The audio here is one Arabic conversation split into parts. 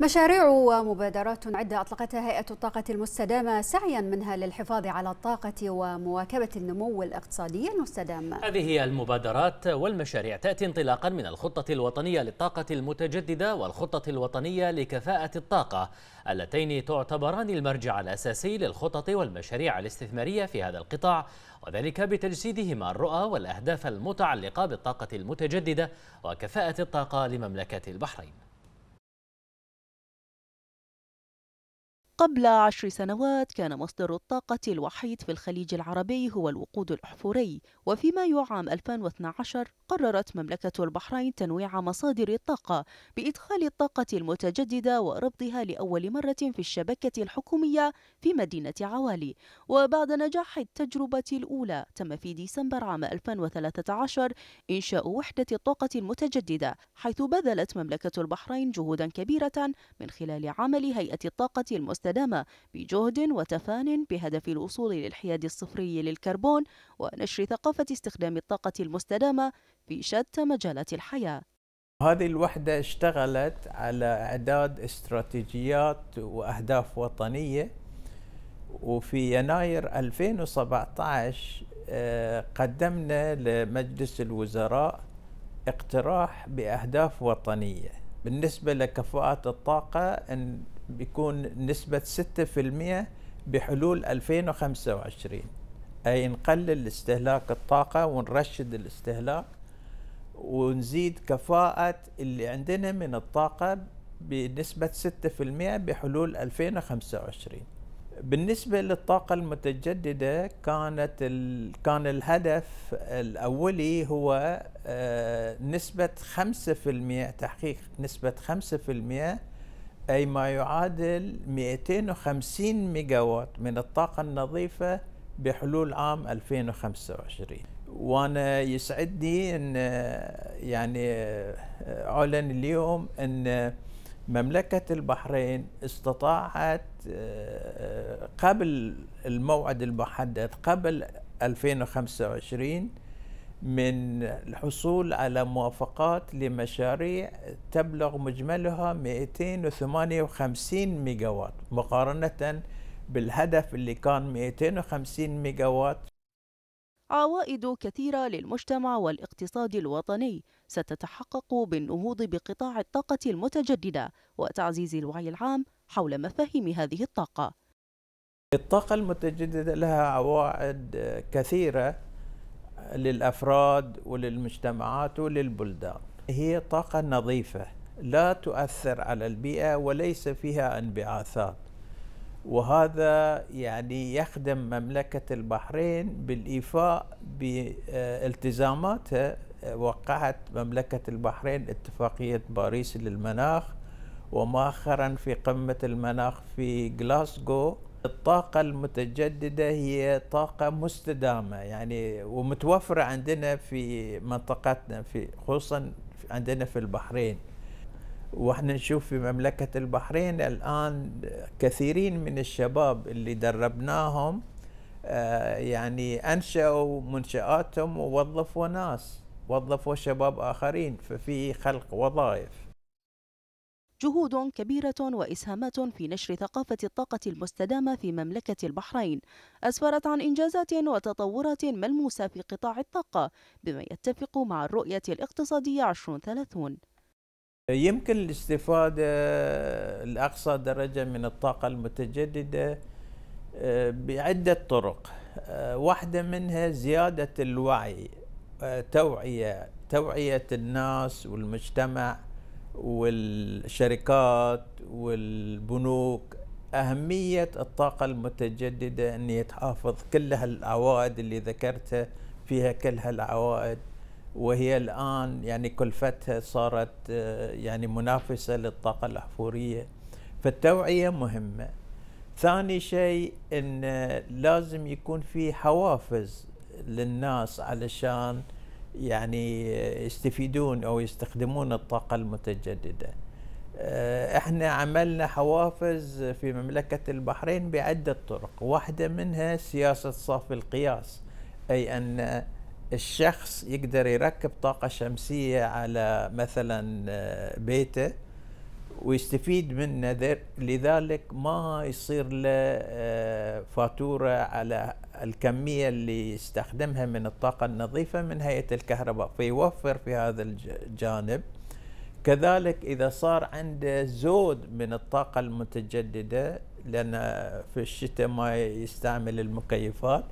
مشاريع ومبادرات عدة أطلقتها هيئة الطاقة المستدامة سعيا منها للحفاظ على الطاقة ومواكبة النمو الاقتصادي المستدام هذه هي المبادرات والمشاريع تأتي انطلاقا من الخطة الوطنية للطاقة المتجددة والخطة الوطنية لكفاءة الطاقة اللتين تعتبران المرجع الأساسي للخطط والمشاريع الاستثمارية في هذا القطاع وذلك بتجسيدهما الرؤى والأهداف المتعلقة بالطاقة المتجددة وكفاءة الطاقة لمملكة البحرين قبل عشر سنوات كان مصدر الطاقة الوحيد في الخليج العربي هو الوقود الأحفوري وفي مايو عام 2012 قررت مملكة البحرين تنويع مصادر الطاقة بإدخال الطاقة المتجددة وربطها لأول مرة في الشبكة الحكومية في مدينة عوالي وبعد نجاح التجربة الأولى تم في ديسمبر عام 2013 إنشاء وحدة الطاقة المتجددة حيث بذلت مملكة البحرين جهودا كبيرة من خلال عمل هيئة الطاقة المستقبلية المستدامة بجهد وتفان بهدف الوصول للحياد الصفري للكربون ونشر ثقافة استخدام الطاقة المستدامة في شتى مجالات الحياة هذه الوحدة اشتغلت على إعداد استراتيجيات وأهداف وطنية وفي يناير 2017 آه، قدمنا لمجلس الوزراء اقتراح بأهداف وطنية بالنسبة لكفاءة الطاقة بيكون نسبة 6% بحلول 2025 أي نقلل استهلاك الطاقة ونرشد الاستهلاك ونزيد كفاءة اللي عندنا من الطاقة بنسبة 6% بحلول 2025 بالنسبة للطاقة المتجددة كانت ال... كان الهدف الأولي هو آه، نسبة 5% تحقيق نسبة 5% أي ما يعادل 250 ميجاوات من الطاقة النظيفة بحلول عام 2025 وأنا يسعدني أن يعني أعلن اليوم أن مملكة البحرين استطاعت قبل الموعد المحدد قبل 2025 من الحصول على موافقات لمشاريع تبلغ مجملها 258 ميجاوات مقارنة بالهدف اللي كان 250 ميجاوات عوائد كثيرة للمجتمع والاقتصاد الوطني ستتحقق بالنهوض بقطاع الطاقة المتجددة وتعزيز الوعي العام حول مفاهيم هذه الطاقة. الطاقة المتجددة لها عوائد كثيرة للافراد وللمجتمعات وللبلدان هي طاقه نظيفه لا تؤثر على البيئه وليس فيها انبعاثات وهذا يعني يخدم مملكه البحرين بالايفاء بالتزاماتها وقعت مملكه البحرين اتفاقيه باريس للمناخ ومؤخرا في قمه المناخ في غلاسكو الطاقة المتجددة هي طاقة مستدامة يعني ومتوفرة عندنا في منطقتنا في خصوصا عندنا في البحرين واحنا نشوف في مملكة البحرين الآن كثيرين من الشباب اللي دربناهم آه، يعني أنشأوا منشآتهم ووظفوا ناس وظفوا شباب آخرين ففي خلق وظائف جهود كبيرة وإسهامات في نشر ثقافة الطاقة المستدامة في مملكة البحرين أسفرت عن إنجازات وتطورات ملموسة في قطاع الطاقة بما يتفق مع الرؤية الاقتصادية 2030 يمكن الاستفادة آه، لأقصى درجة من الطاقة المتجددة آه، بعدة طرق آه، واحدة منها زيادة الوعي توعية توعية الناس والمجتمع والشركات والبنوك أهمية الطاقة المتجددة أن يتحافظ كل هالعوائد اللي ذكرتها فيها كل هالعوائد وهي الآن يعني كلفتها صارت آه، يعني منافسة للطاقة الأحفورية فالتوعية مهمة ثاني شيء أن لازم يكون في حوافز للناس علشان يعني يستفيدون او يستخدمون الطاقه المتجدده آه، احنا عملنا حوافز في مملكه البحرين بعده طرق واحده منها سياسه صافي القياس اي ان الشخص يقدر يركب طاقه شمسيه على مثلا آه، بيته ويستفيد منه لذلك ما يصير له آه، فاتوره على الكمية اللي يستخدمها من الطاقة النظيفة من هيئة الكهرباء فيوفر في هذا الجانب كذلك إذا صار عنده زود من الطاقة المتجددة لأن في الشتاء ما يستعمل المكيفات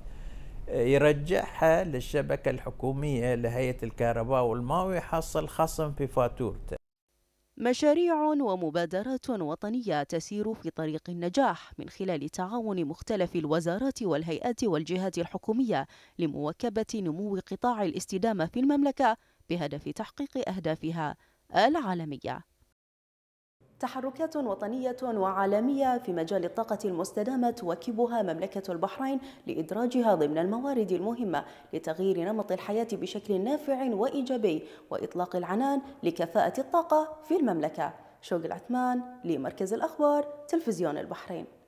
يرجعها للشبكة الحكومية لهيئة الكهرباء والماء ويحصل خصم في فاتورته مشاريع ومبادرات وطنية تسير في طريق النجاح من خلال تعاون مختلف الوزارات والهيئات والجهات الحكومية لمواكبة نمو قطاع الاستدامة في المملكة بهدف تحقيق أهدافها العالمية تحركات وطنية وعالمية في مجال الطاقة المستدامة تواكبها مملكة البحرين لإدراجها ضمن الموارد المهمة لتغيير نمط الحياة بشكل نافع وإيجابي وإطلاق العنان لكفاءة الطاقة في المملكة شوق العثمان لمركز الأخبار تلفزيون البحرين